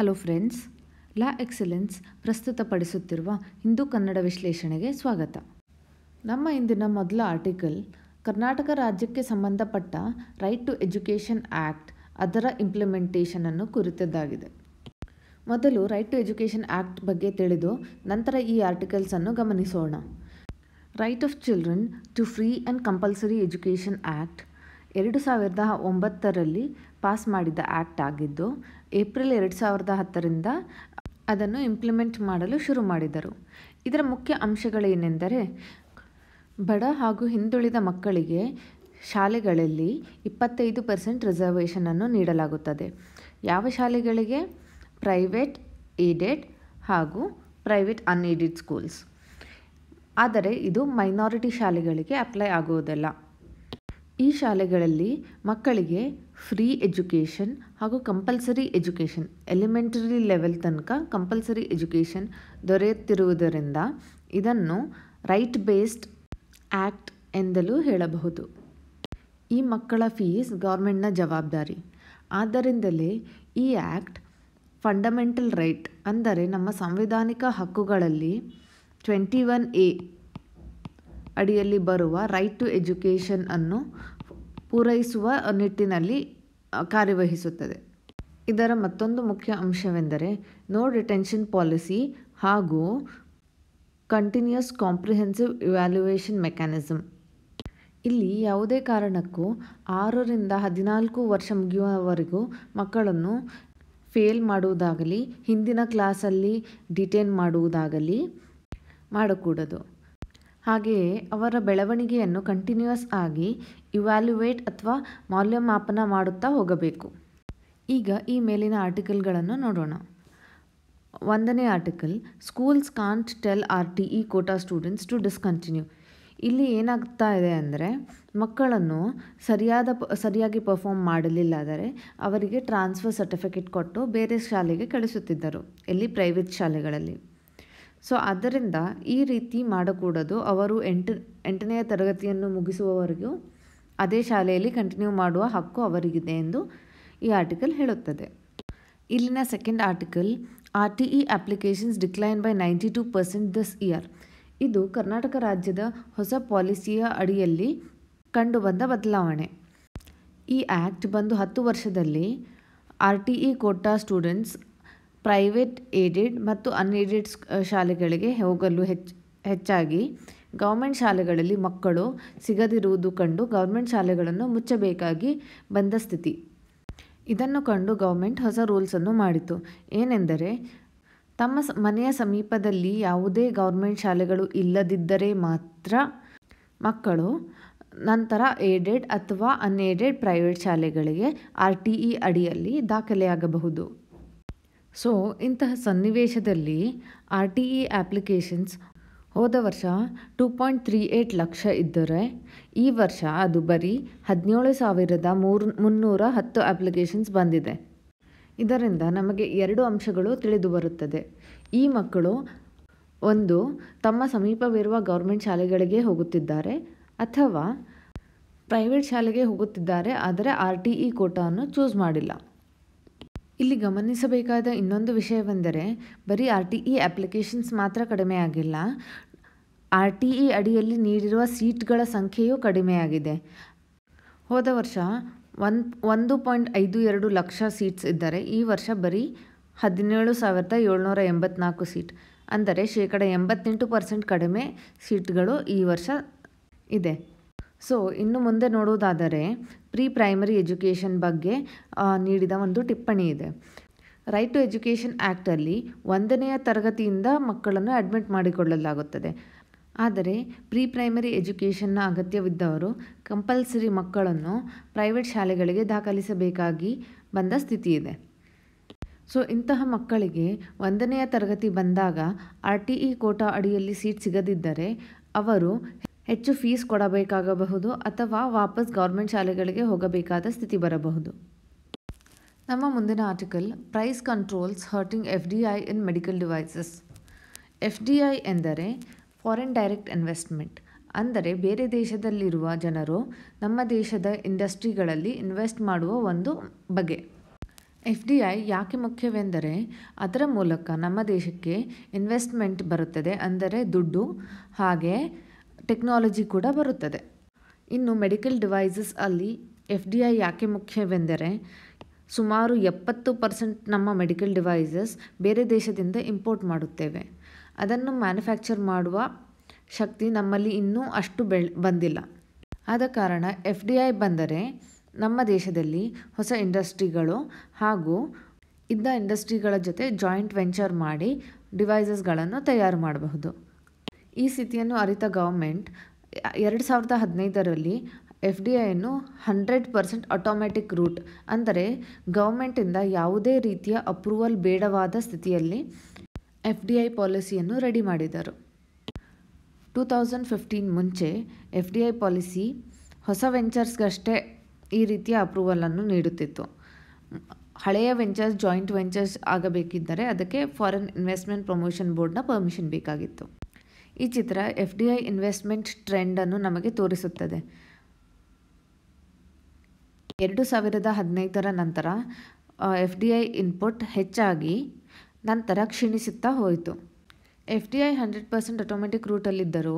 Hello friends La Excellence ಪ್ರಸ್ತುತಪಡಿಸುತ್ತಿರುವ ಹಿಂದೂ ಕನ್ನಡ ವಿಶ್ಲೇಷಣೆಗೆ ಸ್ವಾಗತ ನಮ್ಮ ಇಂದಿನ ಮೊದಲ ಆರ್ಟಿಕಲ್ ಕರ್ನಾಟಕ ರಾಜ್ಯಕ್ಕೆ ಸಂಬಂಧಪಟ್ಟ ರೈಟ್ ಟು ಎಜುಕೇಷನ್ ಆ್ಯಕ್ಟ್ ಅದರ ಇಂಪ್ಲಿಮೆಂಟೇಷನನ್ನು ಕುರಿತದ್ದಾಗಿದೆ ಮೊದಲು ರೈಟ್ ಟು ಎಜುಕೇಷನ್ ಆ್ಯಕ್ಟ್ ಬಗ್ಗೆ ತಿಳಿದು ನಂತರ ಈ ಆರ್ಟಿಕಲ್ಸನ್ನು ಗಮನಿಸೋಣ right of children to free and compulsory education act ಎರಡು ಸಾವಿರದ ಒಂಬತ್ತರಲ್ಲಿ ಪಾಸ್ ಮಾಡಿದ ಆ್ಯಕ್ಟ್ ಆಗಿದ್ದು ಏಪ್ರಿಲ್ ಎರಡು ಸಾವಿರದ ಹತ್ತರಿಂದ ಅದನ್ನು ಇಂಪ್ಲಿಮೆಂಟ್ ಮಾಡಲು ಶುರು ಮಾಡಿದರು ಇದರ ಮುಖ್ಯ ಅಂಶಗಳೇನೆಂದರೆ ಬಡ ಹಾಗೂ ಹಿಂದುಳಿದ ಮಕ್ಕಳಿಗೆ ಶಾಲೆಗಳಲ್ಲಿ ಇಪ್ಪತ್ತೈದು ಪರ್ಸೆಂಟ್ ರಿಸರ್ವೇಷನನ್ನು ನೀಡಲಾಗುತ್ತದೆ ಯಾವ ಶಾಲೆಗಳಿಗೆ ಪ್ರೈವೇಟ್ ಏಡೆಡ್ ಹಾಗೂ ಪ್ರೈವೇಟ್ ಅನ್ಏಡೆಡ್ ಸ್ಕೂಲ್ಸ್ ಆದರೆ ಇದು ಮೈನಾರಿಟಿ ಶಾಲೆಗಳಿಗೆ ಅಪ್ಲೈ ಆಗುವುದಿಲ್ಲ ಈ ಶಾಲೆಗಳಲ್ಲಿ ಮಕ್ಕಳಿಗೆ ಫ್ರೀ ಎಜುಕೇಷನ್ ಹಾಗೂ ಕಂಪಲ್ಸರಿ ಎಜುಕೇಷನ್ ಎಲಿಮೆಂಟರಿ ಲೆವೆಲ್ ತನಕ ಕಂಪಲ್ಸರಿ ಎಜುಕೇಷನ್ ದೊರೆಯುತ್ತಿರುವುದರಿಂದ ಇದನ್ನು ರೈಟ್ ಬೇಸ್ಡ್ ಆ್ಯಕ್ಟ್ ಎಂದಲೂ ಹೇಳಬಹುದು ಈ ಮಕ್ಕಳ ಫೀಸ್ ಗೌರ್ಮೆಂಟ್ನ ಜವಾಬ್ದಾರಿ ಆದ್ದರಿಂದಲೇ ಈ ಆ್ಯಕ್ಟ್ ಫಂಡಮೆಂಟಲ್ ರೈಟ್ ಅಂದರೆ ನಮ್ಮ ಸಾಂವಿಧಾನಿಕ ಹಕ್ಕುಗಳಲ್ಲಿ ಟ್ವೆಂಟಿ ಒನ್ ಎ ಅಡಿಯಲ್ಲಿ ಬರುವ ರೈಟ್ ಟು ಎಜುಕೇಷನ್ ಅನ್ನು ಪೂರೈಸುವ ನಿಟ್ಟಿನಲ್ಲಿ ಕಾರ್ಯವಹಿಸುತ್ತದೆ ಇದರ ಮತ್ತೊಂದು ಮುಖ್ಯ ಅಂಶವೆಂದರೆ ನೋ ರಿಟೆನ್ಷನ್ ಪಾಲಿಸಿ ಹಾಗೂ ಕಂಟಿನ್ಯೂಸ್ ಕಾಂಪ್ರಿಹೆನ್ಸಿವ್ ಇವ್ಯಾಲ್ಯೂಯೇಷನ್ ಮೆಕ್ಯಾನಿಸಮ್ ಇಲ್ಲಿ ಯಾವುದೇ ಕಾರಣಕ್ಕೂ ಆರರಿಂದ ಹದಿನಾಲ್ಕು ವರ್ಷ ಮುಗಿಯುವವರೆಗೂ ಮಕ್ಕಳನ್ನು ಫೇಲ್ ಮಾಡುವುದಾಗಲಿ ಹಿಂದಿನ ಕ್ಲಾಸಲ್ಲಿ ಡಿಟೇನ್ ಮಾಡುವುದಾಗಲಿ ಮಾಡಕೂಡದು ಹಾಗೆಯೇ ಅವರ ಬೆಳವಣಿಗೆಯನ್ನು ಕಂಟಿನ್ಯೂಯಸ್ ಆಗಿ ಇವ್ಯಾಲ್ಯುವೇಟ್ ಅಥವಾ ಮೌಲ್ಯಮಾಪನ ಮಾಡುತ್ತಾ ಹೋಗಬೇಕು ಈಗ ಈ ಮೇಲಿನ ಆರ್ಟಿಕಲ್ಗಳನ್ನು ನೋಡೋಣ ಒಂದನೇ article schools can't tell R T E quota students to discontinue ಇಲ್ಲಿ ಏನಾಗ್ತಾ ಇದೆ ಅಂದರೆ ಮಕ್ಕಳನ್ನು ಸರಿಯಾದ ಸರಿಯಾಗಿ ಮಾಡಲಿಲ್ಲ ಆದರೆ ಅವರಿಗೆ ಟ್ರಾನ್ಸ್ಫರ್ ಸರ್ಟಿಫಿಕೇಟ್ ಕೊಟ್ಟು ಬೇರೆ ಶಾಲೆಗೆ ಕಳಿಸುತ್ತಿದ್ದರು ಎಲ್ಲಿ ಪ್ರೈವೇಟ್ ಶಾಲೆಗಳಲ್ಲಿ ಸೊ ಆದ್ದರಿಂದ ಈ ರೀತಿ ಮಾಡಕೂಡದು ಅವರು ಎಂಟು ಎಂಟನೆಯ ತರಗತಿಯನ್ನು ಮುಗಿಸುವವರೆಗೂ ಅದೇ ಶಾಲೆಯಲ್ಲಿ ಕಂಟಿನ್ಯೂ ಮಾಡುವ ಹಕ್ಕು ಅವರಿಗಿದೆ ಎಂದು ಈ ಆರ್ಟಿಕಲ್ ಹೇಳುತ್ತದೆ ಇಲ್ಲಿನ second article R T E applications decline by ninety two percent this year ಇದು ಕರ್ನಾಟಕ ರಾಜ್ಯದ ಹೊಸ ಪಾಲಿಸಿಯ ಅಡಿಯಲ್ಲಿ ಕಂಡುಬಂದ ಬದಲಾವಣೆ ಈ ಆ್ಯಕ್ಟ್ ಬಂದು ಹತ್ತು ವರ್ಷದಲ್ಲಿ R T E quota students private aided ಮತ್ತು ಅನ್ಏಡೆಡ್ ಶಾಲೆಗಳಿಗೆ ಹೋಗಲು ಹೆಚ್ಚು ಹೆಚ್ಚಾಗಿ ಗೌರ್ಮೆಂಟ್ ಶಾಲೆಗಳಲ್ಲಿ ಮಕ್ಕಳು ಸಿಗದಿರುವುದು ಕಂಡು ಗೌರ್ಮೆಂಟ್ ಶಾಲೆಗಳನ್ನು ಮುಚ್ಚಬೇಕಾಗಿ ಬಂದ ಸ್ಥಿತಿ ಇದನ್ನು ಕಂಡು ಗೌರ್ಮೆಂಟ್ ಹೊಸ ರೂಲ್ಸನ್ನು ಮಾಡಿತು ಏನೆಂದರೆ ತಮ್ಮ ಮನೆಯ ಸಮೀಪದಲ್ಲಿ ಯಾವುದೇ ಗೌರ್ಮೆಂಟ್ ಶಾಲೆಗಳು ಇಲ್ಲದಿದ್ದರೆ ಮಾತ್ರ ಮಕ್ಕಳು ನಂತರ ಏಡೆಡ್ ಅಥವಾ ಅನ್ಏಡೆಡ್ ಪ್ರೈವೇಟ್ ಶಾಲೆಗಳಿಗೆ ಆರ್ ಟಿ ಇ ಅಡಿಯಲ್ಲಿ ದಾಖಲೆಯಾಗಬಹುದು ಸೊ ಇಂತಹ ಸನ್ನಿವೇಶದಲ್ಲಿ ಆರ್ ಟಿ ಇ ಆ್ಯಪ್ಲಿಕೇಶನ್ಸ್ ಹೋದ ವರ್ಷ two point three eight lakh ಇದ್ದರೆ ಈ ವರ್ಷ ಅದು ಬರೀ ಹದಿನೇಳು ಸಾವಿರದ ಮೂರು ಮುನ್ನೂರ ಹತ್ತು ಅಪ್ಲಿಕೇಶನ್ಸ್ ಬಂದಿದೆ ಇದರಿಂದ ನಮಗೆ ಎರಡು ಅಂಶಗಳು ತಿಳಿದು ಬರುತ್ತದೆ ಈ ಮಕ್ಕಳು ಒಂದು ತಮ್ಮ ಸಮೀಪವಿರುವ ಗೌರ್ಮೆಂಟ್ ಶಾಲೆಗಳಿಗೆ ಹೋಗುತ್ತಿದ್ದಾರೆ ಅಥವಾ ಪ್ರೈವೇಟ್ ಶಾಲೆಗೆ ಹೋಗುತ್ತಿದ್ದಾರೆ ಆದರೆ ಆರ್ ಟಿ ಇ ಕೋಟಾವನ್ನು ಚೂಸ್ ಮಾಡಿಲ್ಲ ಇಲ್ಲಿ ಗಮನಿಸಬೇಕಾದ ಇನ್ನೊಂದು ವಿಷಯವೆಂದರೆ ಬರೀ ಆರ್ ಟಿ ಇ ಅಪ್ಲಿಕೇಶನ್ಸ್ ಮಾತ್ರ ಕಡಿಮೆಯಾಗಿಲ್ಲ ಆರ್ ಟಿ ಇ ಅಡಿಯಲ್ಲಿ ನೀಡಿರುವ ಸೀಟ್ಗಳ ಸಂಖ್ಯೆಯೂ ಕಡಿಮೆಯಾಗಿದೆ ಹೋದ ವರ್ಷ ಒನ್ ಒಂದು ಪಾಯಿಂಟ್ ಐದು ಎರಡು ಲಕ್ಷ ಸೀಟ್ಸ್ ಇದ್ದರೆ ಈ ವರ್ಷ ಬರೀ ಹದಿನೇಳು ಸಾವಿರದ ಏಳ್ನೂರ ಎಂಬತ್ನಾಲ್ಕು ಸೀಟ್ ಅಂದರೆ ಶೇಕಡ ಎಂಬತ್ತೆಂಟು ಪರ್ಸೆಂಟ್ ಕಡಿಮೆ ಸೀಟ್ಗಳು ಈ ವರ್ಷ ಇದೆ ಸೊ ಇನ್ನು ಮುಂದೆ ನೋಡೋದಾದರೆ ಪ್ರೀ ಪ್ರೈಮರಿ ಎಜುಕೇಷನ್ ಬಗ್ಗೆ ನೀಡಿದ ಒಂದು ಟಿಪ್ಪಣಿ ಇದೆ ರೈಟ್ ಟು ಎಜುಕೇಷನ್ ಆ್ಯಕ್ಟಲ್ಲಿ ಒಂದನೆಯ ತರಗತಿಯಿಂದ ಮಕ್ಕಳನ್ನು ಅಡ್ಮಿಟ್ ಮಾಡಿಕೊಳ್ಳಲಾಗುತ್ತದೆ ಆದರೆ ಪ್ರೀ ಪ್ರೈಮರಿ ಎಜುಕೇಷನ್ನ ಅಗತ್ಯವಿದ್ದವರು ಕಂಪಲ್ಸರಿ ಮಕ್ಕಳನ್ನು ಪ್ರೈವೇಟ್ ಶಾಲೆಗಳಿಗೆ ದಾಖಲಿಸಬೇಕಾಗಿ ಬಂದ ಸ್ಥಿತಿ ಇದೆ ಸೊ ಇಂತಹ ಮಕ್ಕಳಿಗೆ ಒಂದನೆಯ ತರಗತಿ ಬಂದಾಗ ಆರ್ ಟಿ ಇ ಕೋಟಾ ಅಡಿಯಲ್ಲಿ ಸೀಟ್ ಸಿಗದಿದ್ದರೆ ಅವರು ಹೆಚ್ಚು ಫೀಸ್ ಕೊಡಬೇಕಾಗಬಹುದು ಅಥವಾ ವಾಪಸ್ ಗೌರ್ಮೆಂಟ್ ಶಾಲೆಗಳಿಗೆ ಹೋಗಬೇಕಾದ ಸ್ಥಿತಿ ಬರಬಹುದು ನಮ್ಮ ಮುಂದಿನ article price controls hurting F D I in medical devices F D I ಎಂದರೆ ಫಾರಿನ್ ಡೈರೆಕ್ಟ್ ಇನ್ವೆಸ್ಟ್ಮೆಂಟ್ ಅಂದರೆ ಬೇರೆ ದೇಶದಲ್ಲಿರುವ ಜನರು ನಮ್ಮ ದೇಶದ ಇಂಡಸ್ಟ್ರಿಗಳಲ್ಲಿ ಇನ್ವೆಸ್ಟ್ ಮಾಡುವ ಒಂದು ಬಗೆ ಎಫ್ ಡಿ ಐ ಯಾಕೆ ಮುಖ್ಯವೆಂದರೆ ಅದರ ಮೂಲಕ ನಮ್ಮ ದೇಶಕ್ಕೆ ಇನ್ವೆಸ್ಟ್ಮೆಂಟ್ ಬರುತ್ತದೆ ಅಂದರೆ ದುಡ್ಡು ಹಾಗೆ ಟೆಕ್ನಾಲಜಿ ಕೂಡ ಬರುತ್ತದೆ ಇನ್ನು ಮೆಡಿಕಲ್ ಡಿವೈಸಸ್ ಅಲ್ಲಿ ಎಫ್ ಡಿ ಐ ಯಾಕೆ ಮುಖ್ಯವೆಂದರೆ ಸುಮಾರು ಎಪ್ಪತ್ತು ಪರ್ಸೆಂಟ್ ನಮ್ಮ ಮೆಡಿಕಲ್ ಡಿವೈಸಸ್ ಬೇರೆ ದೇಶದಿಂದ ಇಂಪೋರ್ಟ್ ಮಾಡುತ್ತೇವೆ ಅದನ್ನು ಮ್ಯಾನುಫ್ಯಾಕ್ಚರ್ ಮಾಡುವ ಶಕ್ತಿ ನಮ್ಮಲ್ಲಿ ಇನ್ನೂ ಅಷ್ಟು ಬೆಳ್ ಬಂದಿಲ್ಲ ಆದ ಕಾರಣ ಎಫ್ ಡಿ ಐ ಬಂದರೆ ನಮ್ಮ ದೇಶದಲ್ಲಿ ಹೊಸ ಇಂಡಸ್ಟ್ರಿಗಳು ಹಾಗೂ ಇದ್ದ ಇಂಡಸ್ಟ್ರಿಗಳ ಜೊತೆ ಜಾಯಿಂಟ್ ವೆಂಚರ್ ಮಾಡಿ ಡಿವೈಸಸ್ಗಳನ್ನು ತಯಾರು ಮಾಡಬಹುದು ಈ ಸ್ಥಿತಿಯನ್ನು ಅರಿತ ಗೌರ್ಮೆಂಟ್ ಎರಡು ಸಾವಿರದ ಹದಿನೈದರಲ್ಲಿ ಎಫ್ ಡಿ ಐಯನ್ನು ಹಂಡ್ರೆಡ್ ಪರ್ಸೆಂಟ್ ಆಟೋಮ್ಯಾಟಿಕ್ ರೂಟ್ ಅಂದರೆ ಗೌರ್ಮೆಂಟಿಂದ ಯಾವುದೇ ರೀತಿಯ ಅಪ್ರೂವಲ್ ಬೇಡವಾದ ಸ್ಥಿತಿಯಲ್ಲಿ ಎಫ್ ಡಿ ಐ ಪಾಲಿಸಿಯನ್ನು ರೆಡಿ ಮಾಡಿದರು ಟೂ ತೌಸಂಡ್ ಫಿಫ್ಟೀನ್ ಮುಂಚೆ ಎಫ್ ಡಿ ಐ ಪಾಲಿಸಿ ಹೊಸ ವೆಂಚರ್ಸ್ಗಷ್ಟೇ ಈ ರೀತಿಯ ಅಪ್ರೂವಲನ್ನು ನೀಡುತ್ತಿತ್ತು ಹಳೆಯ ವೆಂಚರ್ಸ್ ಜಾಯಿಂಟ್ ವೆಂಚರ್ಸ್ ಆಗಬೇಕಿದ್ದರೆ ಅದಕ್ಕೆ ಫಾರಿನ್ ಇನ್ವೆಸ್ಟ್ಮೆಂಟ್ ಪ್ರಮೋಷನ್ ಬೋರ್ಡ್ನ ಪರ್ಮಿಷನ್ ಬೇಕಾಗಿತ್ತು ಈ ಚಿತ್ರ ಎಫ್ ಡಿ ಐ ಇನ್ವೆಸ್ಟ್ಮೆಂಟ್ ಟ್ರೆಂಡನ್ನು ನಮಗೆ ತೋರಿಸುತ್ತದೆ ಎರಡು ಸಾವಿರದ ಹದಿನೈದರ ನಂತರ ಎಫ್ ಡಿ ಐ ಇನ್ಪುಟ್ ಹೆಚ್ಚಾಗಿ ನಂತರ ಕ್ಷೀಣಿಸುತ್ತಾ ಹೋಯಿತು F D I hundred percent automatic ರೂಟಲ್ಲಿದ್ದರೂ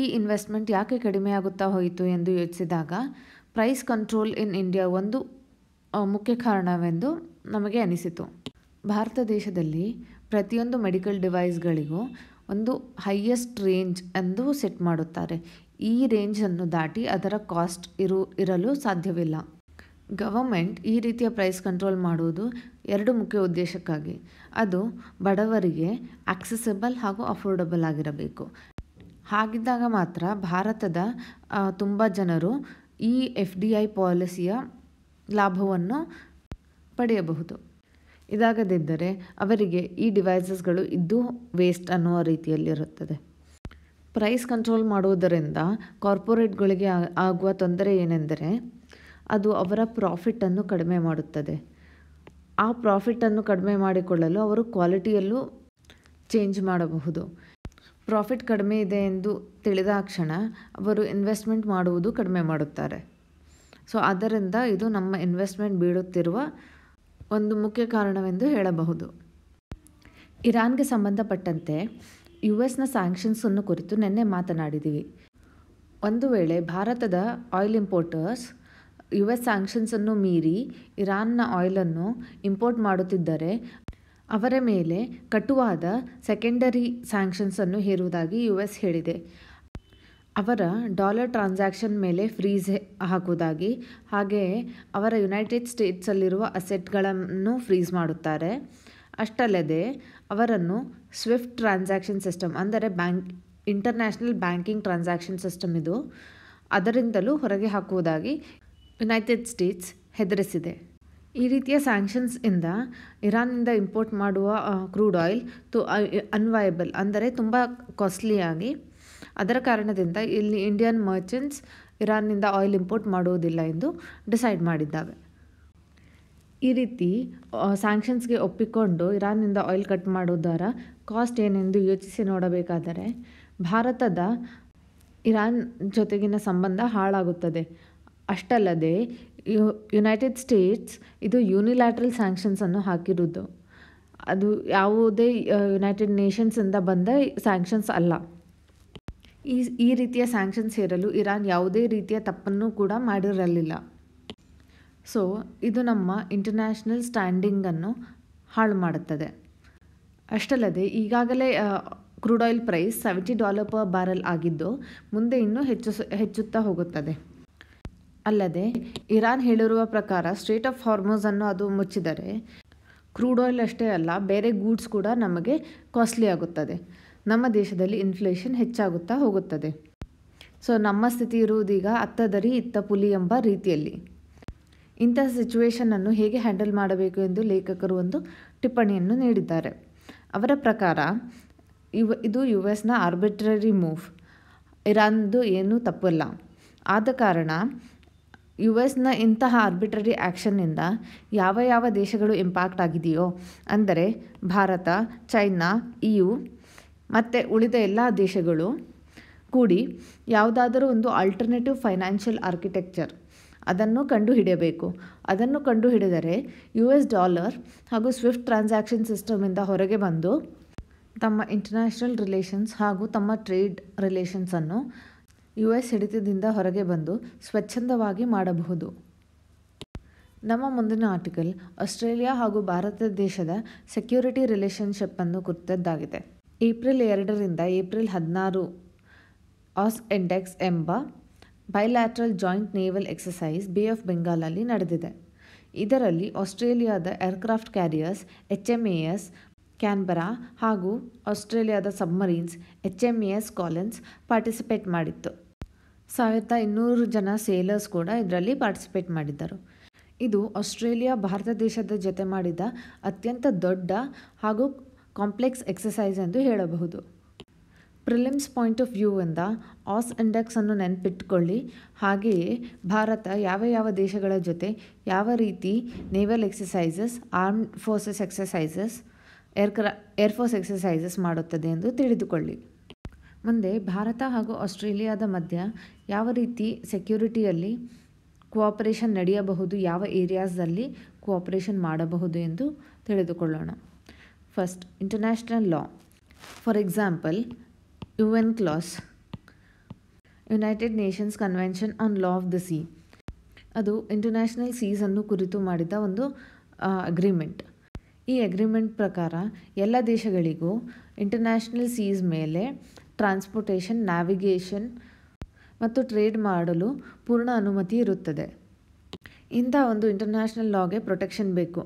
ಈ ಇನ್ವೆಸ್ಟ್ಮೆಂಟ್ ಯಾಕೆ ಕಡಿಮೆಯಾಗುತ್ತಾ ಹೋಯಿತು ಎಂದು ಯೋಚಿಸಿದಾಗ ಪ್ರೈಸ್ ಕಂಟ್ರೋಲ್ ಇನ್ ಇಂಡಿಯಾ ಒಂದು ಮುಖ್ಯ ಕಾರಣವೆಂದು ನಮಗೆ ಅನಿಸಿತು ಭಾರತ ದೇಶದಲ್ಲಿ ಪ್ರತಿಯೊಂದು ಮೆಡಿಕಲ್ ಡಿವೈಸ್ಗಳಿಗೂ ಒಂದು ಹೈಯೆಸ್ಟ್ ರೇಂಜ್ ಎಂದು ಸೆಟ್ ಮಾಡುತ್ತಾರೆ ಈ ರೇಂಜನ್ನು ದಾಟಿ ಅದರ ಕಾಸ್ಟ್ ಇರು ಇರಲು ಸಾಧ್ಯವಿಲ್ಲ ಗವರ್ಮೆಂಟ್ ಈ ರೀತಿಯ ಪ್ರೈಸ್ ಕಂಟ್ರೋಲ್ ಮಾಡುವುದು ಎರಡು ಮುಖ್ಯ ಉದ್ದೇಶಕ್ಕಾಗಿ ಅದು ಬಡವರಿಗೆ ಆಕ್ಸೆಸಬಲ್ ಹಾಗೂ ಅಫೋರ್ಡಬಲ್ ಆಗಿರಬೇಕು ಹಾಗಿದ್ದಾಗ ಮಾತ್ರ ಭಾರತದ ತುಂಬ ಜನರು ಈ ಎಫ್ ಡಿ ಐ ಪಾಲಿಸಿಯ ಲಾಭವನ್ನು ಪಡೆಯಬಹುದು ಇದಾಗದಿದ್ದರೆ ಅವರಿಗೆ ಈ ಡಿವೈಸಸ್ಗಳು ಇದ್ದು ವೇಸ್ಟ್ ಅನ್ನುವ ರೀತಿಯಲ್ಲಿರುತ್ತದೆ ಪ್ರೈಸ್ ಕಂಟ್ರೋಲ್ ಮಾಡುವುದರಿಂದ ಕಾರ್ಪೊರೇಟ್ಗಳಿಗೆ ಆಗುವ ತೊಂದರೆ ಏನೆಂದರೆ ಅದು ಅವರ ಪ್ರಾಫಿಟನ್ನು ಕಡಿಮೆ ಮಾಡುತ್ತದೆ ಆ ಪ್ರಾಫಿಟನ್ನು ಕಡಿಮೆ ಮಾಡಿಕೊಳ್ಳಲು ಅವರು ಕ್ವಾಲಿಟಿಯಲ್ಲೂ ಚೇಂಜ್ ಮಾಡಬಹುದು ಪ್ರಾಫಿಟ್ ಕಡಿಮೆ ಇದೆ ಎಂದು ತಿಳಿದ ಕ್ಷಣ ಅವರು ಇನ್ವೆಸ್ಟ್ಮೆಂಟ್ ಮಾಡುವುದು ಕಡಿಮೆ ಮಾಡುತ್ತಾರೆ ಸೊ ಆದ್ದರಿಂದ ಇದು ನಮ್ಮ ಇನ್ವೆಸ್ಟ್ಮೆಂಟ್ ಬೀಳುತ್ತಿರುವ ಒಂದು ಮುಖ್ಯ ಕಾರಣವೆಂದು ಹೇಳಬಹುದು ಇರಾನ್ಗೆ ಸಂಬಂಧಪಟ್ಟಂತೆ ಯು ಎಸ್ನ ಸ್ಯಾಂಕ್ಷನ್ಸನ್ನು ಕುರಿತು ನಿನ್ನೆ ಮಾತನಾಡಿದ್ದೀವಿ ಒಂದು ವೇಳೆ ಭಾರತದ ಆಯಿಲ್ ಇಂಪೋರ್ಟರ್ಸ್ ಯು ಎಸ್ ಸ್ಯಾಂಕ್ಷನ್ಸನ್ನು ಮೀರಿ ಇರಾನ್ನ ಆಯಿಲನ್ನು ಇಂಪೋರ್ಟ್ ಮಾಡುತ್ತಿದ್ದರೆ ಅವರ ಮೇಲೆ ಕಟುವಾದ ಸೆಕೆಂಡರಿ ಸ್ಯಾಂಕ್ಷನ್ಸನ್ನು ಹೇರುವುದಾಗಿ ಯು ಎಸ್ ಹೇಳಿದೆ ಅವರ ಡಾಲರ್ ಟ್ರಾನ್ಸಾಕ್ಷನ್ ಮೇಲೆ ಫ್ರೀಸ್ ಹಾಕುವುದಾಗಿ ಹಾಗೆಯೇ ಅವರ ಯುನೈಟೆಡ್ ಸ್ಟೇಟ್ಸಲ್ಲಿರುವ ಅಸೆಟ್ಗಳನ್ನು ಫ್ರೀಸ್ ಮಾಡುತ್ತಾರೆ ಅಷ್ಟಲ್ಲದೆ ಅವರನ್ನು ಸ್ವಿಫ್ಟ್ ಟ್ರಾನ್ಸಾಕ್ಷನ್ ಸಿಸ್ಟಮ್ ಅಂದರೆ bank international banking transaction system ಇದು ಅದರಿಂದಲೂ ಹೊರಗೆ ಹಾಕುವುದಾಗಿ ಯುನೈಟೆಡ್ ಸ್ಟೇಟ್ಸ್ ಹೆದರಿಸಿದೆ ಈ ರೀತಿಯ ಸ್ಯಾಂಕ್ಷನ್ಸಿಂದ ಇರಾನ್ನಿಂದ ಇಂಪೋರ್ಟ್ ಮಾಡುವ ಕ್ರೂಡ್ ಆಯಿಲ್ ತು ಅನ್ವಯಬಲ್ ಅಂದರೆ ತುಂಬ ಕಾಸ್ಟ್ಲಿಯಾಗಿ ಅದರ ಕಾರಣದಿಂದ ಇಲ್ಲಿ ಇಂಡಿಯನ್ ಮರ್ಚೆಂಟ್ಸ್ ಇರಾನ್ನಿಂದ ಆಯಿಲ್ ಇಂಪೋರ್ಟ್ ಮಾಡುವುದಿಲ್ಲ ಎಂದು ಡಿಸೈಡ್ ಮಾಡಿದ್ದಾವೆ ಈ ರೀತಿ ಸ್ಯಾಂಕ್ಷನ್ಸ್ಗೆ ಒಪ್ಪಿಕೊಂಡು ಇರಾನ್ನಿಂದ ಆಯಿಲ್ ಕಟ್ ಮಾಡುವುದರ ಕಾಸ್ಟ್ ಏನೆಂದು ಯೋಚಿಸಿ ನೋಡಬೇಕಾದರೆ ಭಾರತದ ಇರಾನ್ ಜೊತೆಗಿನ ಸಂಬಂಧ ಹಾಳಾಗುತ್ತದೆ ಅಷ್ಟಲ್ಲದೆ ಯು ಯುನೈಟೆಡ್ ಸ್ಟೇಟ್ಸ್ ಇದು ಯೂನಿಲ್ಯಾಟ್ರಲ್ ಸ್ಯಾಂಕ್ಷನ್ಸನ್ನು ಹಾಕಿರುವುದು ಅದು ಯಾವುದೇ ಯುನೈಟೆಡ್ ನೇಷನ್ಸಿಂದ ಬಂದ ಸ್ಯಾಂಕ್ಷನ್ಸ್ ಅಲ್ಲ ಈ ಈ ರೀತಿಯ ಸ್ಯಾಂಕ್ಷನ್ಸ್ ಸೇರಲು ಇರಾನ್ ಯಾವುದೇ ರೀತಿಯ ತಪ್ಪನ್ನು ಕೂಡ ಮಾಡಿರಲಿಲ್ಲ ಸೊ ಇದು ನಮ್ಮ ಇಂಟರ್ನ್ಯಾಷನಲ್ ಸ್ಟ್ಯಾಂಡಿಂಗನ್ನು ಹಾಳು ಮಾಡುತ್ತದೆ ಅಷ್ಟಲ್ಲದೆ ಈಗಾಗಲೇ crude oil price seventy dollar per barrel ಆಗಿದ್ದು ಮುಂದೆ ಇನ್ನೂ ಹೆಚ್ಚು ಹೆಚ್ಚುತ್ತಾ ಹೋಗುತ್ತದೆ ಅಲ್ಲದೆ ಇರಾನ್ ಹೇಳಿರುವ ಪ್ರಕಾರ ಸ್ಟೇಟ್ ಆಫ್ ಅನ್ನು ಅದು ಮುಚ್ಚಿದರೆ ಕ್ರೂಡ್ ಆಯಿಲ್ ಅಷ್ಟೇ ಅಲ್ಲ ಬೇರೆ ಗೂಡ್ಸ್ ಕೂಡ ನಮಗೆ ಕಾಸ್ಟ್ಲಿ ಆಗುತ್ತದೆ ನಮ್ಮ ದೇಶದಲ್ಲಿ ಇನ್ಫ್ಲೇಷನ್ ಹೆಚ್ಚಾಗುತ್ತಾ ಹೋಗುತ್ತದೆ ಸೊ ನಮ್ಮ ಸ್ಥಿತಿ ಇರುವುದೀಗ ಅತ್ತದರಿ ಇತ್ತ ಪುಲಿ ಎಂಬ ರೀತಿಯಲ್ಲಿ ಇಂತಹ ಸಿಚುವೇಷನನ್ನು ಹೇಗೆ ಹ್ಯಾಂಡಲ್ ಮಾಡಬೇಕು ಎಂದು ಲೇಖಕರು ಒಂದು ಟಿಪ್ಪಣಿಯನ್ನು ನೀಡಿದ್ದಾರೆ ಅವರ ಪ್ರಕಾರ ಇವ ಇದು ಯು ಎಸ್ನ ಆರ್ಬಿಟ್ರರಿ ಮೂವ್ ಇರಾನ್ದು ಏನೂ ತಪ್ಪಲ್ಲ ಆದ ಕಾರಣ ಯು ಎಸ್ನ ಇಂತಹ ಆರ್ಬಿಟ್ರರಿ ಆ್ಯಕ್ಷನ್ನಿಂದ ಯಾವ ಯಾವ ದೇಶಗಳು ಇಂಪ್ಯಾಕ್ಟ್ ಆಗಿದೆಯೋ ಅಂದರೆ ಭಾರತ ಚೈನಾ ಯು e ಮತ್ತು ಉಳಿದ ಎಲ್ಲ ದೇಶಗಳು ಕೂಡಿ ಯಾವುದಾದರೂ ಒಂದು ಆಲ್ಟರ್ನೇಟಿವ್ ಫೈನಾನ್ಷಿಯಲ್ ಆರ್ಕಿಟೆಕ್ಚರ್ ಅದನ್ನು ಕಂಡುಹಿಡಿಯಬೇಕು ಅದನ್ನು ಕಂಡುಹಿಡಿದರೆ ಯು ಎಸ್ ಡಾಲರ್ ಹಾಗೂ ಸ್ವಿಫ್ಟ್ ಟ್ರಾನ್ಸಾಕ್ಷನ್ ಸಿಸ್ಟಮಿಂದ ಹೊರಗೆ ಬಂದು ತಮ್ಮ ಇಂಟರ್ನ್ಯಾಷನಲ್ ರಿಲೇಷನ್ಸ್ ಹಾಗೂ ತಮ್ಮ ಟ್ರೇಡ್ ರಿಲೇಷನ್ಸನ್ನು ಯು ಎಸ್ ಹಿಡಿತದಿಂದ ಹೊರಗೆ ಬಂದು ಸ್ವಚ್ಛಂದವಾಗಿ ಮಾಡಬಹುದು ನಮ್ಮ ಮುಂದಿನ ಆರ್ಟಿಕಲ್ ಆಸ್ಟ್ರೇಲಿಯಾ ಹಾಗೂ ಭಾರತ ದೇಶದ ಸೆಕ್ಯೂರಿಟಿ ರಿಲೇಷನ್ಶಿಪ್ಪನ್ನು ಕುರಿತದ್ದಾಗಿದೆ ಏಪ್ರಿಲ್ ಎರಡರಿಂದ ಏಪ್ರಿಲ್ ಹದಿನಾರು ಆಸ್ ಎಂಡೆಕ್ಸ್ ಎಂಬ bilateral joint naval exercise bay of ಬೆಂಗಾಲಲ್ಲಿ ನಡೆದಿದೆ ಇದರಲ್ಲಿ ಆಸ್ಟ್ರೇಲಿಯಾದ aircraft carriers H M A S Canberra ಹಾಗೂ ಆಸ್ಟ್ರೇಲಿಯಾದ submarines H M A S Collins participate ಮಾಡಿತ್ತು ಸಾವಿರದ ಇನ್ನೂರು ಜನ ಸೇಲರ್ಸ್ ಕೂಡ ಇದರಲ್ಲಿ ಪಾರ್ಟಿಸಿಪೇಟ್ ಮಾಡಿದ್ದರು ಇದು ಆಸ್ಟ್ರೇಲಿಯಾ ಭಾರತ ದೇಶದ ಜೊತೆ ಮಾಡಿದ ಅತ್ಯಂತ ದೊಡ್ಡ ಹಾಗೂ ಕಾಂಪ್ಲೆಕ್ಸ್ ಎಕ್ಸಸೈಸ್ ಎಂದು ಹೇಳಬಹುದು ಪ್ರಿಲಿಮ್ಸ್ ಪಾಯಿಂಟ್ ಆಫ್ ವ್ಯೂವಿಂದ ಆಸ್ ಇಂಡೆಕ್ಸ್ ಅನ್ನು ನೆನಪಿಟ್ಕೊಳ್ಳಿ ಹಾಗೆಯೇ ಭಾರತ ಯಾವ ಯಾವ ದೇಶಗಳ ಜೊತೆ ಯಾವ ರೀತಿ naval exercises arm forces exercises ಏರ್ಕ್ರಾ ಏರ್ಫೋರ್ಸ್ ಎಕ್ಸಸೈಸಸ್ ಮಾಡುತ್ತದೆ ಎಂದು ತಿಳಿದುಕೊಳ್ಳಿ ಮುಂದೆ ಭಾರತ ಹಾಗೂ ಆಸ್ಟ್ರೇಲಿಯಾದ ಮಧ್ಯ ಯಾವ ರೀತಿ ಸೆಕ್ಯೂರಿಟಿಯಲ್ಲಿ ಕೋಆಪರೇಷನ್ ನಡೆಯಬಹುದು ಯಾವ ಏರಿಯಾಸ್ದಲ್ಲಿ ಕೋಆಪರೇಷನ್ ಮಾಡಬಹುದು ಎಂದು ತಿಳಿದುಕೊಳ್ಳೋಣ First, international law. For example, UN clause, United Nations Convention on law of the sea ಅದು ಇಂಟರ್ನ್ಯಾಷನಲ್ ಅನ್ನು ಕುರಿತು ಮಾಡಿದ ಒಂದು ಅಗ್ರಿಮೆಂಟ್ ಈ ಅಗ್ರಿಮೆಂಟ್ ಪ್ರಕಾರ ಎಲ್ಲ ದೇಶಗಳಿಗೂ ಇಂಟರ್ನ್ಯಾಷನಲ್ ಸೀಸ್ ಮೇಲೆ ಟ್ರಾನ್ಸ್ಪೋರ್ಟೇಷನ್ ನ್ಯಾವಿಗೇಷನ್ ಮತ್ತು ಟ್ರೇಡ್ ಮಾಡಲು ಪೂರ್ಣ ಅನುಮತಿ ಇರುತ್ತದೆ ಇಂಥ ಒಂದು ಇಂಟರ್ನ್ಯಾಷನಲ್ ಲಾಗೆ ಪ್ರೊಟೆಕ್ಷನ್ ಬೇಕು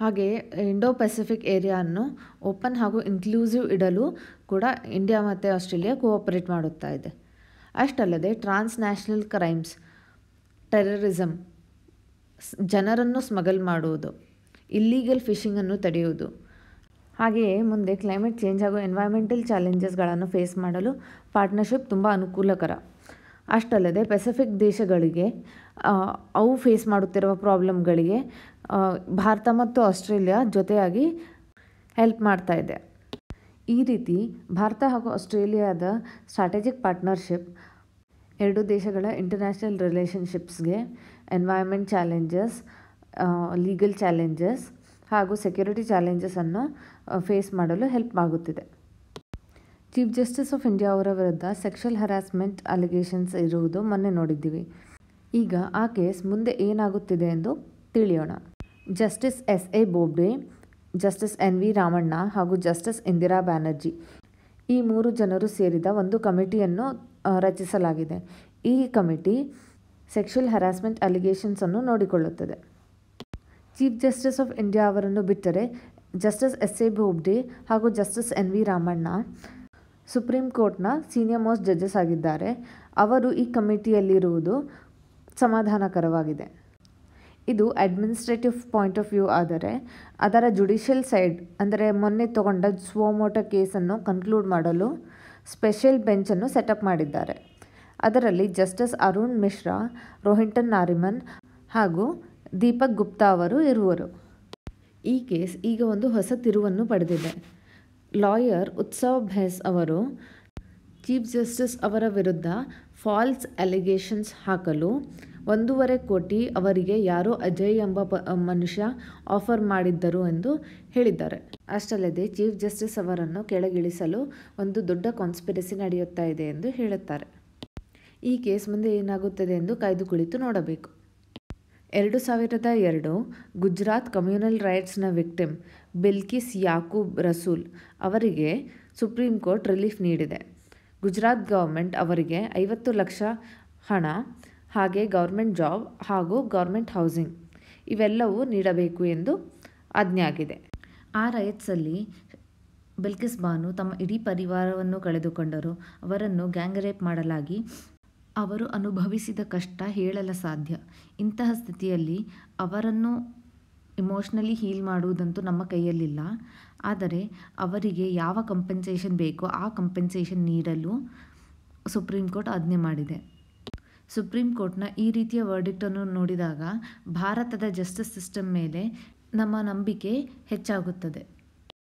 ಹಾಗೆಯೇ ಇಂಡೋ ಪೆಸಿಫಿಕ್ ಏರಿಯಾವನ್ನು ಓಪನ್ ಹಾಗೂ ಇನ್ಕ್ಲೂಸಿವ್ ಇಡಲು ಕೂಡ ಇಂಡಿಯಾ ಮತ್ತು ಆಸ್ಟ್ರೇಲಿಯಾ ಕೋಆಪರೇಟ್ ಮಾಡುತ್ತಾ ಇದೆ ಅಷ್ಟಲ್ಲದೆ ಟ್ರಾನ್ಸ್ ನ್ಯಾಷನಲ್ ಕ್ರೈಮ್ಸ್ ಟೆರರಿಸಮ್ ಜನರನ್ನು ಸ್ಮಗಲ್ ಮಾಡುವುದು ಇಲ್ಲೀಗಲ್ ಫಿಶಿಂಗನ್ನು ತಡೆಯುವುದು ಹಾಗೆಯೇ ಮುಂದೆ ಕ್ಲೈಮೇಟ್ ಚೇಂಜ್ ಹಾಗೂ ಎನ್ವೈರ್ಮೆಂಟಲ್ ಚಾಲೆಂಜಸ್ಗಳನ್ನು ಫೇಸ್ ಮಾಡಲು ಪಾರ್ಟ್ನರ್ಶಿಪ್ ತುಂಬ ಅನುಕೂಲಕರ ಅಷ್ಟಲ್ಲದೆ ಪೆಸಿಫಿಕ್ ದೇಶಗಳಿಗೆ ಅವು ಫೇಸ್ ಮಾಡುತ್ತಿರುವ ಪ್ರಾಬ್ಲಮ್ಗಳಿಗೆ ಭಾರತ ಮತ್ತು ಆಸ್ಟ್ರೇಲಿಯಾ ಜೊತೆಯಾಗಿ ಹೆಲ್ಪ್ ಮಾಡ್ತಾ ಇದೆ ಈ ರೀತಿ ಭಾರತ ಹಾಗೂ ಆಸ್ಟ್ರೇಲಿಯಾದ ಸ್ಟ್ರಾಟಜಿಕ್ ಪಾರ್ಟ್ನರ್ಶಿಪ್ ಎರಡು ದೇಶಗಳ ಇಂಟರ್ನ್ಯಾಷನಲ್ ರಿಲೇಷನ್ಶಿಪ್ಸ್ಗೆ ಎನ್ವೈರ್ಮೆಂಟ್ ಚಾಲೆಂಜಸ್ ಲೀಗಲ್ ಚಾಲೆಂಜಸ್ ಹಾಗೂ ಸೆಕ್ಯೂರಿಟಿ ಚಾಲೆಂಜಸ್ಸನ್ನು ಫೇಸ್ ಮಾಡಲು ಹೆಲ್ಪ್ ಆಗುತ್ತಿದೆ ಚೀಫ್ ಜಸ್ಟಿಸ್ ಆಫ್ ಇಂಡಿಯಾ ಅವರ ವಿರುದ್ಧ ಸೆಕ್ಷುಯಲ್ ಹರಾಸ್ಮೆಂಟ್ ಅಲಿಗೇಷನ್ಸ್ ಇರುವುದು ಮೊನ್ನೆ ನೋಡಿದ್ದೀವಿ ಈಗ ಆ ಕೇಸ್ ಮುಂದೆ ಏನಾಗುತ್ತಿದೆ ಎಂದು ತಿಳಿಯೋಣ justice S A Bobde justice N V Ramana ಹಾಗೂ ಜಸ್ಟಿಸ್ ಇಂದಿರಾ ಬ್ಯಾನರ್ಜಿ ಈ ಮೂರು ಜನರು ಸೇರಿದ ಒಂದು ಕಮಿಟಿಯನ್ನು ರಚಿಸಲಾಗಿದೆ ಈ ಕಮಿಟಿ ಸೆಕ್ಷುಯಲ್ ಹರಾಸ್ಮೆಂಟ್ ಅಲಿಗೇಷನ್ಸನ್ನು ನೋಡಿಕೊಳ್ಳುತ್ತದೆ ಚೀಫ್ ಜಸ್ಟಿಸ್ ಆಫ್ ಇಂಡಿಯಾ ಅವರನ್ನು ಬಿಟ್ಟರೆ ಜಸ್ಟಿಸ್ ಎಸ್ ಎ ಬೋಬ್ಡೆ ಹಾಗೂ justice N V Ramana supreme ಕೋರ್ಟ್ನ ಸೀನಿಯರ್ ಮೋಸ್ಟ್ ಜಡ್ಜಸ್ ಆಗಿದ್ದಾರೆ ಅವರು ಈ ಕಮಿಟಿಯಲ್ಲಿರುವುದು ಸಮಾಧಾನಕರವಾಗಿದೆ ಇದು ಅಡ್ಮಿನಿಸ್ಟ್ರೇಟಿವ್ ಪಾಯಿಂಟ್ ಆಫ್ ವ್ಯೂ ಆದರೆ ಅದರ ಜುಡಿಷಿಯಲ್ ಸೈಡ್ ಅಂದರೆ ಮೊನ್ನೆ ತಗೊಂಡ ಸ್ವೋಮೋಟ ಕೇಸನ್ನು ಕನ್ಕ್ಲೂಡ್ ಮಾಡಲು ಸ್ಪೆಷಲ್ ಬೆಂಚನ್ನು ಸೆಟಪ್ ಮಾಡಿದ್ದಾರೆ ಅದರಲ್ಲಿ ಜಸ್ಟಿಸ್ ಅರುಣ್ ಮಿಶ್ರಾ ರೋಹಿಂಟನ್ ನಾರಿಮನ್ ಹಾಗೂ ದೀಪಕ್ ಗುಪ್ತಾ ಅವರು ಇರುವರು ಈ ಕೇಸ್ ಈಗ ಒಂದು ಹೊಸ ತಿರುವನ್ನು ಪಡೆದಿದೆ ಲಾಯರ್ ಉತ್ಸವ್ ಭೆಸ್ ಅವರು ಚೀಫ್ ಜಸ್ಟಿಸ್ ಅವರ ವಿರುದ್ಧ ಫಾಲ್ಸ್ ಅಲಿಗೇಷನ್ಸ್ ಹಾಕಲು ಒಂದೂವರೆ ಕೋಟಿ ಅವರಿಗೆ ಯಾರೋ ಅಜಯ್ ಎಂಬ ಮನುಷ್ಯ ಆಫರ್ ಮಾಡಿದ್ದರು ಎಂದು ಹೇಳಿದ್ದಾರೆ ಅಷ್ಟಲ್ಲದೆ ಚೀಫ್ ಜಸ್ಟಿಸ್ ಅವರನ್ನು ಕೆಳಗಿಳಿಸಲು ಒಂದು ದೊಡ್ಡ ಕಾನ್ಸ್ಪಿರಸಿ ನಡೆಯುತ್ತಾ ಇದೆ ಎಂದು ಹೇಳುತ್ತಾರೆ ಈ ಕೇಸ್ ಮುಂದೆ ಏನಾಗುತ್ತದೆ ಎಂದು ಕಾಯ್ದು ಕುಳಿತು ನೋಡಬೇಕು ಎರಡು ಸಾವಿರದ ಎರಡು ಗುಜರಾತ್ ಕಮ್ಯುನಲ್ ರೈಟ್ಸ್ನ ವಿಕ್ಟಿಮ್ ಬಿಲ್ಕಿಸ್ ಯಾಕೂಬ್ ರಸೂಲ್ ಅವರಿಗೆ ಸುಪ್ರೀಂ ಕೋರ್ಟ್ ರಿಲೀಫ್ ನೀಡಿದೆ ಗುಜರಾತ್ ಗೌರ್ಮೆಂಟ್ ಅವರಿಗೆ ಐವತ್ತು ಲಕ್ಷ ಹಣ ಹಾಗೆ ಗೌರ್ಮೆಂಟ್ ಜಾಬ್ ಹಾಗೂ ಗೌರ್ಮೆಂಟ್ ಹೌಸಿಂಗ್ ಇವೆಲ್ಲವೂ ನೀಡಬೇಕು ಎಂದು ಆಜ್ಞೆಯಾಗಿದೆ ಆ ರೈಟ್ಸಲ್ಲಿ ಬಿಲ್ಕಿಸ್ ಬಾನು ತಮ್ಮ ಇಡೀ ಪರಿವಾರವನ್ನು ಕಳೆದುಕೊಂಡರು ಅವರನ್ನು ಗ್ಯಾಂಗ್ ರೇಪ್ ಮಾಡಲಾಗಿ ಅವರು ಅನುಭವಿಸಿದ ಕಷ್ಟ ಹೇಳಲು ಸಾಧ್ಯ ಇಂತಹ ಸ್ಥಿತಿಯಲ್ಲಿ ಅವರನ್ನು ಇಮೋಷ್ನಲಿ ಹೀಲ್ ಮಾಡುವುದಂತೂ ನಮ್ಮ ಕೈಯಲ್ಲಿಲ್ಲ ಆದರೆ ಅವರಿಗೆ ಯಾವ ಕಂಪೆನ್ಸೇಷನ್ ಬೇಕೋ ಆ ಕಂಪೆನ್ಸೇಷನ್ ನೀಡಲು ಸುಪ್ರೀಂ ಕೋರ್ಟ್ ಆಜ್ಞೆ ಮಾಡಿದೆ ಸುಪ್ರೀಂ ಕೋರ್ಟ್ನ ಈ ರೀತಿಯ ವರ್ಡಿಕ್ಟನ್ನು ನೋಡಿದಾಗ ಭಾರತದ ಜಸ್ಟಿಸ್ ಸಿಸ್ಟಮ್ ಮೇಲೆ ನಮ್ಮ ನಂಬಿಕೆ ಹೆಚ್ಚಾಗುತ್ತದೆ